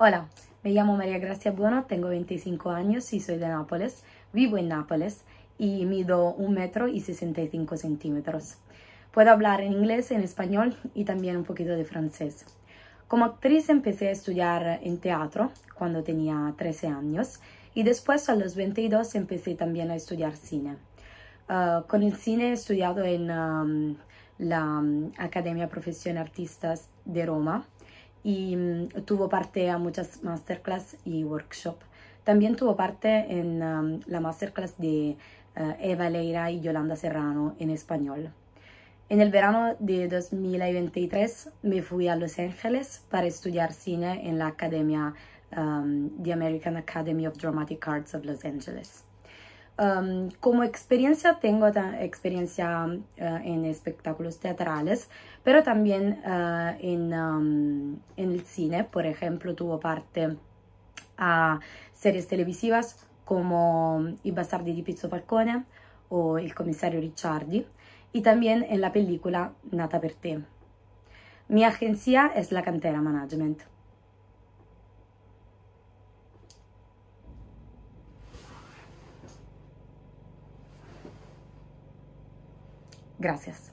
Hola, me llamo María Gracia Buono, tengo 25 años y soy de Nápoles. Vivo en Nápoles y mido un metro y 65 centímetros. Puedo hablar en inglés, en español y también un poquito de francés. Como actriz empecé a estudiar en teatro cuando tenía 13 años y después a los 22 empecé también a estudiar cine. Ah, con el cine he estudiado en la Academia Profesión Artistas de Roma y mm, tuvo parte a muchas masterclass y workshop. También tuvo parte en um, la masterclass de eh, Eva Leira y Yolanda Serrano en español. En el verano de 2023 me fui a Los Ángeles para estudiar cine en la Academia de um, The American Academy of Dramatic Arts of Los Ángeles. Um, como experiencia tengo experiencia eh, en espectáculos teatrales, pero también eh, en cine, por ejemplo, tuvo parte a series televisivas como I bastardi di Pizzo Falcone o El comisario Ricciardi y también en la película Nata per te. Mi agencia es la Cantera Management. Gracias.